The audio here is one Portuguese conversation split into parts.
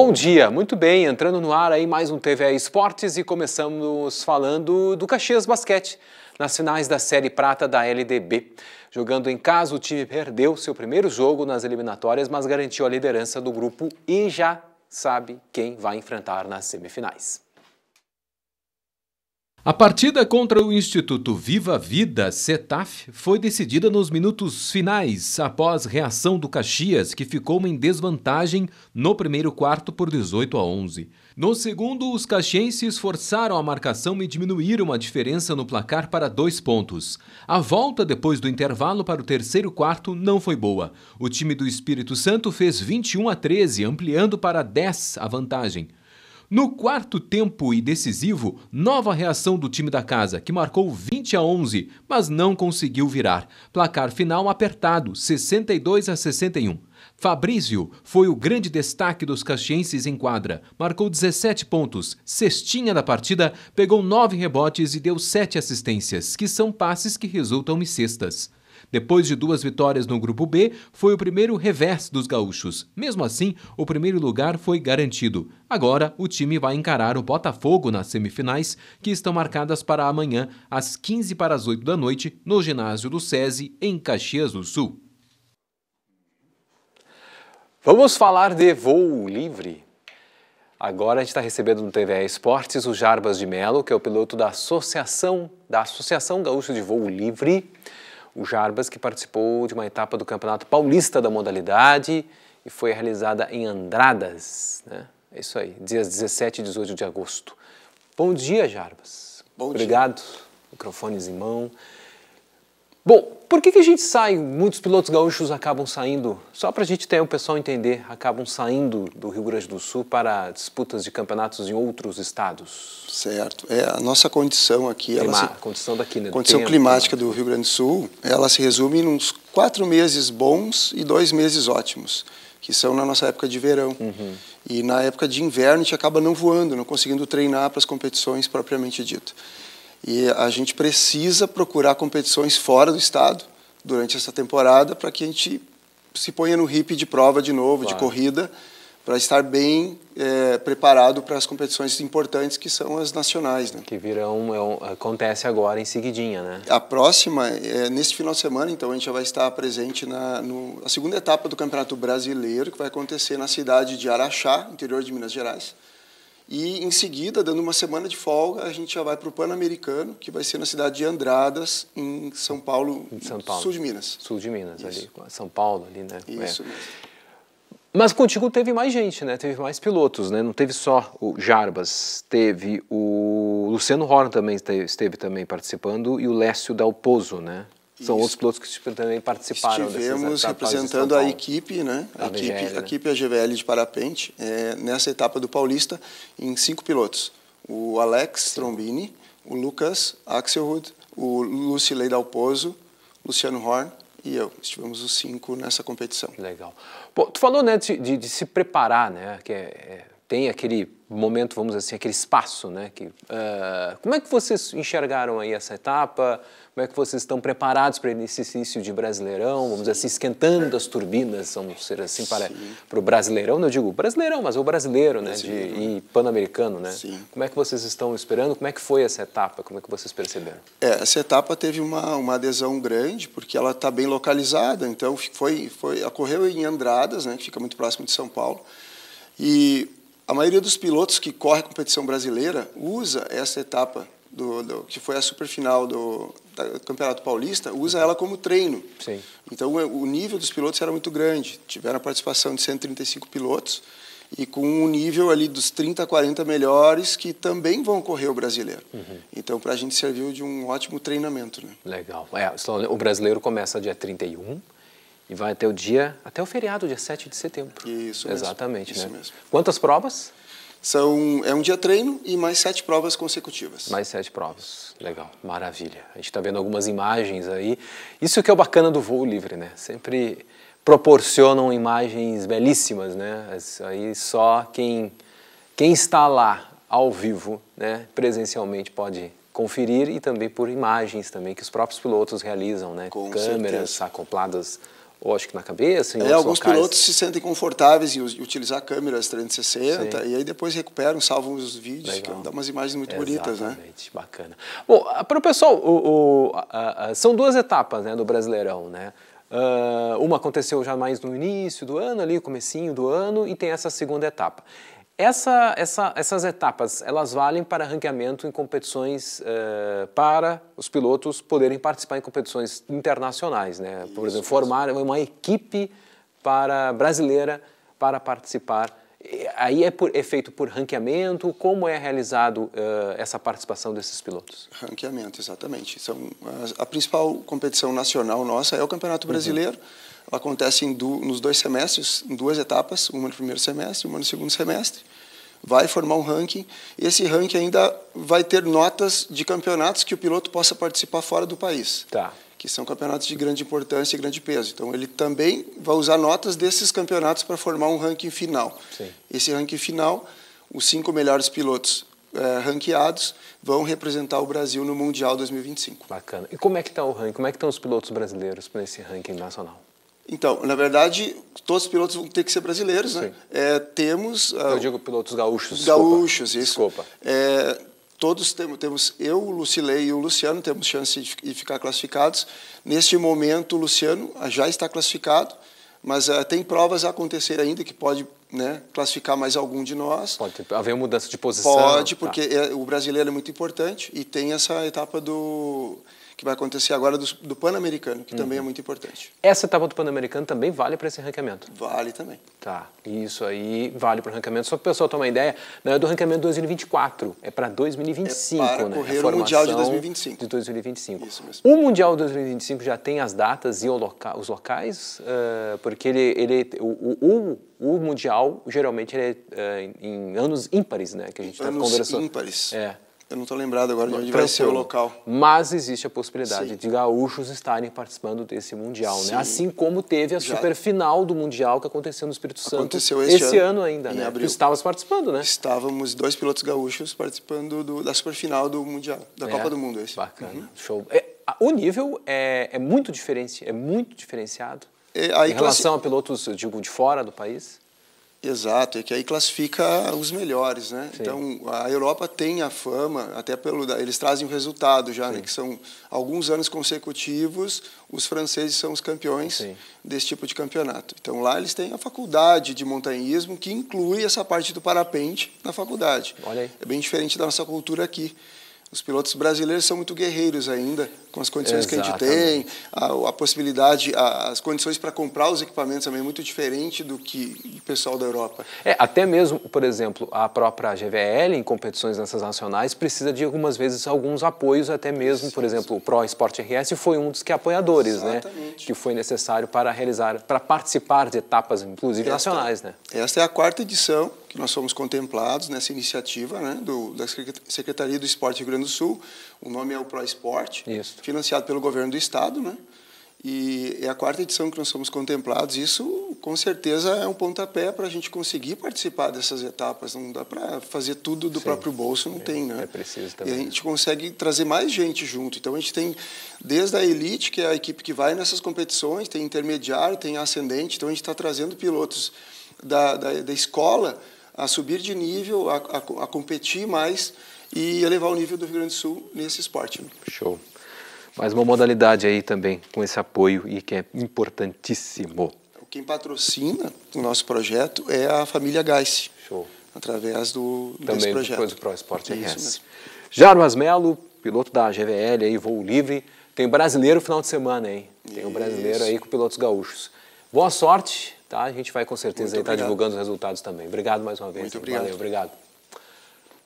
Bom dia, muito bem, entrando no ar aí mais um TV Esportes e começamos falando do Caxias Basquete, nas finais da Série Prata da LDB. Jogando em casa, o time perdeu seu primeiro jogo nas eliminatórias, mas garantiu a liderança do grupo e já sabe quem vai enfrentar nas semifinais. A partida contra o Instituto Viva Vida, CETAF, foi decidida nos minutos finais, após reação do Caxias, que ficou em desvantagem no primeiro quarto por 18 a 11. No segundo, os caxienses forçaram a marcação e diminuíram a diferença no placar para dois pontos. A volta depois do intervalo para o terceiro quarto não foi boa. O time do Espírito Santo fez 21 a 13, ampliando para 10 a vantagem. No quarto tempo e decisivo, nova reação do time da casa, que marcou 20 a 11, mas não conseguiu virar. Placar final apertado, 62 a 61. Fabrício foi o grande destaque dos caxienses em quadra. Marcou 17 pontos, cestinha da partida, pegou 9 rebotes e deu 7 assistências, que são passes que resultam em cestas. Depois de duas vitórias no Grupo B, foi o primeiro revés dos gaúchos. Mesmo assim, o primeiro lugar foi garantido. Agora, o time vai encarar o Botafogo nas semifinais, que estão marcadas para amanhã, às 15 para as 8 da noite, no ginásio do SESI, em Caxias do Sul. Vamos falar de voo livre. Agora a gente está recebendo no TV Esportes o Jarbas de Melo, que é o piloto da Associação, da Associação Gaúcha de Voo Livre o Jarbas, que participou de uma etapa do Campeonato Paulista da modalidade e foi realizada em Andradas, né? É isso aí, dias 17 e 18 de agosto. Bom dia, Jarbas. Bom Obrigado. Dia. Microfones em mão. Bom, por que, que a gente sai? Muitos pilotos gaúchos acabam saindo, só para a gente ter o pessoal entender, acabam saindo do Rio Grande do Sul para disputas de campeonatos em outros estados. Certo. É a nossa condição aqui. Clima, se, condição daqui, né? condição tempo, climática né? do Rio Grande do Sul, ela se resume em uns quatro meses bons e dois meses ótimos, que são na nossa época de verão. Uhum. E na época de inverno a gente acaba não voando, não conseguindo treinar para as competições propriamente dito. E a gente precisa procurar competições fora do estado durante essa temporada para que a gente se ponha no hip de prova de novo, claro. de corrida, para estar bem é, preparado para as competições importantes que são as nacionais. Né? Que virão, é um, acontece agora em seguidinha, né? A próxima, é, neste final de semana, então, a gente já vai estar presente na no, a segunda etapa do Campeonato Brasileiro, que vai acontecer na cidade de Araxá, interior de Minas Gerais. E em seguida, dando uma semana de folga, a gente já vai para o Pan-Americano, que vai ser na cidade de Andradas, em São Paulo, São Paulo. sul de Minas. Sul de Minas, Isso. ali, São Paulo ali, né? É. Isso. É. Mas contigo teve mais gente, né? Teve mais pilotos, né? Não teve só o Jarbas, teve o Luciano Horn também esteve, esteve também participando e o Lécio Dalpozo, né? São os pilotos que também participaram Estivemos representando a equipe, né? A, a equipe, né? a equipe de parapente, é, nessa etapa do Paulista, em cinco pilotos. O Alex Sim. Trombini, o Lucas Axelrod, o Lucilei Dalpozo, Luciano Horn e eu. Estivemos os cinco nessa competição. Legal. Bom, tu falou né, de, de, de se preparar, né? Que é, é, tem aquele momento, vamos dizer assim, aquele espaço, né? Que, uh, como é que vocês enxergaram aí essa etapa? Como é que vocês estão preparados para esse início de Brasileirão? Vamos dizer assim, esquentando as turbinas, vamos dizer assim, para, para o Brasileirão. Não digo Brasileirão, mas o brasileiro, né? De, e né? Pan-Americano, né? Sim. Como é que vocês estão esperando? Como é que foi essa etapa? Como é que vocês perceberam? É, essa etapa teve uma, uma adesão grande, porque ela está bem localizada. Então, foi, foi, ocorreu em Andradas, né? Que fica muito próximo de São Paulo. E a maioria dos pilotos que corre a competição brasileira usa essa etapa, do, do que foi a superfinal do, do, Campeonato Paulista, usa uhum. ela como treino. Sim. Então, é, o nível dos pilotos era muito grande. Tiveram a participação de 135 pilotos e com um nível ali dos 30, 40 melhores que também vão correr o brasileiro. Uhum. Então, para a gente serviu de um ótimo treinamento. Né? Legal. É, o brasileiro começa dia 31 e vai até o dia, até o feriado, dia 7 de setembro. Isso Exatamente, mesmo. Isso né? mesmo. Quantas provas? São, é um dia treino e mais sete provas consecutivas. Mais sete provas. Legal, maravilha. A gente está vendo algumas imagens aí. Isso que é o bacana do voo livre, né? Sempre proporcionam imagens belíssimas, né? Aí só quem, quem está lá ao vivo, né, presencialmente pode conferir e também por imagens também que os próprios pilotos realizam, né? Com Câmeras certeza. acopladas ou acho que na cabeça. é, alguns locais. pilotos se sentem confortáveis em utilizar câmeras 360 Sim. e aí depois recuperam, salvam os vídeos, que dá umas imagens muito Exatamente. bonitas, né? bacana. Bom, para o pessoal, o, o, a, a, são duas etapas né, do Brasileirão, né? Uh, uma aconteceu já mais no início do ano, ali, comecinho do ano, e tem essa segunda etapa. Essa, essa, essas etapas, elas valem para ranqueamento em competições uh, para os pilotos poderem participar em competições internacionais, né? Por exemplo, formar uma equipe para brasileira para participar. E aí é, por, é, feito por ranqueamento. Como é realizado uh, essa participação desses pilotos? Ranqueamento, exatamente. São, a, a, principal competição nacional nossa é o Campeonato uhum. Brasileiro. Uhum ela acontece do, nos dois semestres, em duas etapas, uma no primeiro semestre, uma no segundo semestre. Vai formar um ranking. Esse ranking ainda vai ter notas de campeonatos que o piloto possa participar fora do país. Tá. Que são campeonatos de grande importância e grande peso. Então, ele também vai usar notas desses campeonatos para formar um ranking final. Sim. Esse ranking final, os cinco melhores pilotos é, ranqueados vão representar o Brasil no Mundial 2025. Bacana. E como é que está o ranking? Como é que estão os pilotos brasileiros para esse ranking nacional? Então, na verdade, todos os pilotos vão ter que ser brasileiros, né? É, temos... Ah, eu digo pilotos gaúchos, Gaúchos, desculpa. isso. Desculpa. É, todos temos, temos, eu, o Lucilei e o Luciano, temos chance de ficar classificados. Neste momento, o Luciano já está classificado, mas uh, tem provas a acontecer ainda que pode né, classificar mais algum de nós. Pode haver mudança de posição. Pode, tá. porque tá. é, o brasileiro é muito importante e tem essa etapa do que vai acontecer agora do, do Pan-Americano, que uhum. também é uhum. muito importante. Essa etapa do Pan-Americano também vale para esse ranqueamento? Vale também. Tá, e isso aí vale para o ranqueamento. Só para o pessoal tomar uma ideia, não é do ranqueamento 2024, é para 2025. É para né? correr o Mundial de 2025. De 2025. Isso mesmo. O Mundial de 2025 já tem as datas e loca, os locais, uh, porque ele, ele o, o, o Mundial geralmente é uh, em anos ímpares, né? Que a gente está conversando. Anos ímpares. É. Eu não estou lembrado agora de onde vai ser o local. Mas existe a possibilidade Sim. de gaúchos estarem participando desse Mundial, né? Sim. né? Assim como teve a Já. superfinal do Mundial que aconteceu no Espírito Santo. Aconteceu esse este ano, ano, ainda, né? Abril. Tu estavas participando, né? Estávamos dois pilotos gaúchos participando do, da superfinal do Mundial, da é, Copa do Mundo. Esse. Bacana, uhum. show. É, o nível é, é, muito diferente, é muito diferenciado. É, em relação a pilotos, digo, de fora do país? Exato, é que aí classifica os melhores, né? Sim. Então a Europa tem a fama, até pelo eles trazem o resultado já, né? que são alguns anos consecutivos os franceses são os campeões Sim. desse tipo de campeonato. Então lá eles têm a faculdade de montanhismo que inclui essa parte do parapente na faculdade. Olha aí. É bem diferente da nossa cultura aqui os pilotos brasileiros são muito guerreiros ainda, com as condições Exatamente. que a gente tem, a, a possibilidade, a, as condições para comprar os equipamentos também é muito diferente do que o pessoal da Europa. É, até mesmo, por exemplo, a própria GVL em competições nessas nacionais precisa de algumas vezes alguns apoios, até mesmo, sim, por exemplo, o Pro Sport RS foi um dos que apoiadores, né? Exatamente. né? Que foi necessário para realizar, para participar de etapas, inclusive esta, nacionais, né? Esta é a quarta edição que nós fomos contemplados nessa iniciativa né, do, da Secretaria do Esporte Rio Grande do Sul. O nome é o Pro Esporte, financiado pelo governo do estado, né? E é a quarta edição que nós somos contemplados. Isso, com certeza, é um pontapé para a gente conseguir participar dessas etapas. Não dá para fazer tudo do Sim. próprio bolso, não é, tem, né? É preciso também. E a né? gente consegue trazer mais gente junto. Então, a gente tem desde a elite, que é a equipe que vai nessas competições, tem intermediário, tem ascendente. Então, a gente está trazendo pilotos da, da, da escola a subir de nível, a, a, a competir mais e elevar o nível do Rio Grande do Sul nesse esporte. Show. Mais uma modalidade aí também com esse apoio e que é importantíssimo. Quem patrocina o nosso projeto é a família Geiss. Show. Através do também desse projeto. Também do Pro Esporte RS. Jarmas Melo, piloto da GVL aí, voo livre. Tem brasileiro final de semana, hein? Tem o um brasileiro aí com pilotos gaúchos. Boa sorte, tá? A gente vai com certeza estar tá divulgando os resultados também. Obrigado mais uma vez. Muito obrigado. Valeu, obrigado.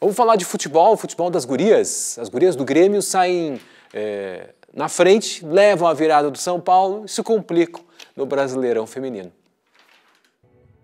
Vamos falar de futebol, futebol das gurias. As gurias do Grêmio saem é, na frente, levam a virada do São Paulo e se complicam no Brasileirão Feminino.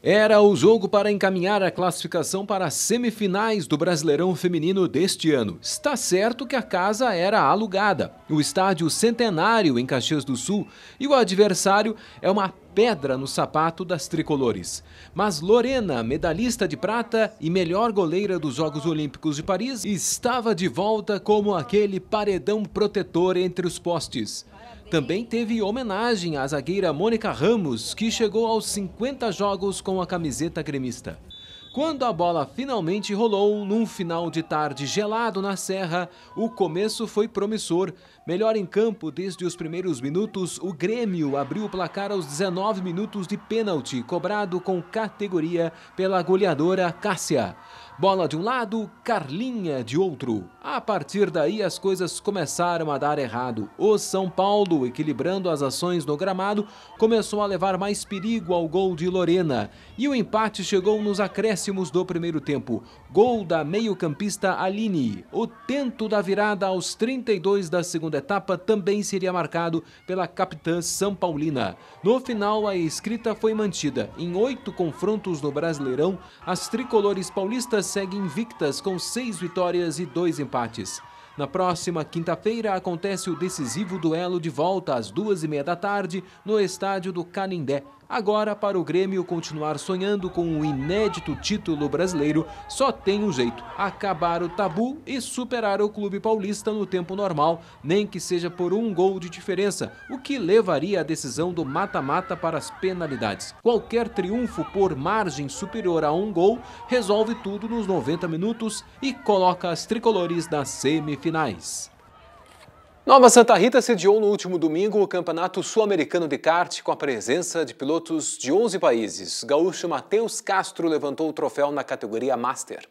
Era o jogo para encaminhar a classificação para as semifinais do Brasileirão Feminino deste ano. Está certo que a casa era alugada, o estádio Centenário em Caxias do Sul, e o adversário é uma pedra no sapato das tricolores. Mas Lorena, medalhista de prata e melhor goleira dos Jogos Olímpicos de Paris, estava de volta como aquele paredão protetor entre os postes. Também teve homenagem à zagueira Mônica Ramos, que chegou aos 50 jogos com a camiseta gremista. Quando a bola finalmente rolou, num final de tarde gelado na Serra, o começo foi promissor. Melhor em campo desde os primeiros minutos, o Grêmio abriu o placar aos 19 minutos de pênalti, cobrado com categoria pela goleadora Cássia. Bola de um lado, Carlinha de outro. A partir daí, as coisas começaram a dar errado. O São Paulo, equilibrando as ações no gramado, começou a levar mais perigo ao gol de Lorena. E o empate chegou nos acréscimos do primeiro tempo. Gol da meio-campista Aline. O tento da virada aos 32 da segunda etapa também seria marcado pela capitã São Paulina. No final, a escrita foi mantida. Em oito confrontos no Brasileirão, as tricolores paulistas seguem invictas com seis vitórias e dois empates empates. Na próxima quinta-feira acontece o decisivo duelo de volta às duas e meia da tarde no estádio do Canindé. Agora, para o Grêmio continuar sonhando com o um inédito título brasileiro, só tem um jeito: acabar o tabu e superar o clube paulista no tempo normal, nem que seja por um gol de diferença, o que levaria a decisão do mata-mata para as penalidades. Qualquer triunfo por margem superior a um gol resolve tudo nos 90 minutos e coloca as tricolores nas semifinais. Nova Santa Rita sediou no último domingo o Campeonato Sul-Americano de Kart com a presença de pilotos de 11 países. Gaúcho Matheus Castro levantou o troféu na categoria Master.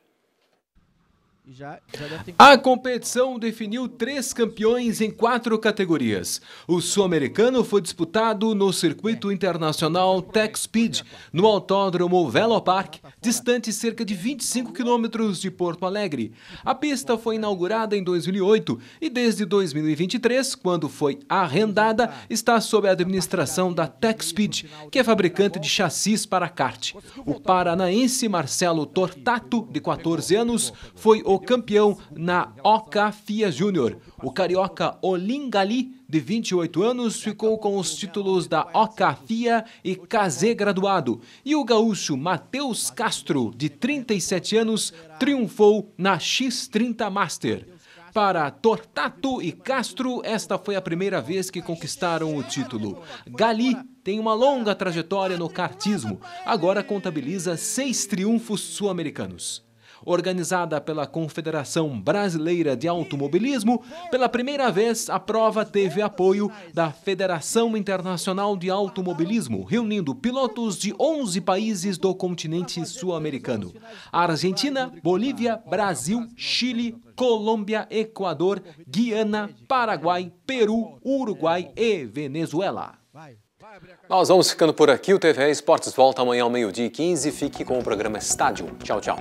Já, já A competição definiu três campeões em quatro categorias. O sul-americano foi disputado no circuito internacional Tech Speed, no autódromo Velo Park, distante cerca de 25 quilômetros de Porto Alegre. A pista foi inaugurada em 2008 e desde 2023, quando foi arrendada, está sob a administração da Tech Speed, que é fabricante de chassis para kart. O paranaense Marcelo Tortato, de 14 anos, foi o campeão na Oca Fia Júnior. O carioca Olingali, de 28 anos, ficou com os títulos da Oca Fia e KZ Graduado. E o gaúcho Matheus Castro, de 37 anos, triunfou na X30 Master. Para Tortato e Castro, esta foi a primeira vez que conquistaram o título. Gali tem uma longa trajetória no kartismo, agora contabiliza seis triunfos sul-americanos. Organizada pela Confederação Brasileira de Automobilismo, pela primeira vez a prova teve apoio da Federação Internacional de Automobilismo, reunindo pilotos de 11 países do continente sul-americano: Argentina, Bolívia, Brasil, Chile, Colômbia, Equador, Guiana, Paraguai, Peru, Uruguai e Venezuela. Nós vamos ficando por aqui. O TVE Esportes volta amanhã ao meio-dia e 15. Fique com o programa Estádio. Tchau, tchau.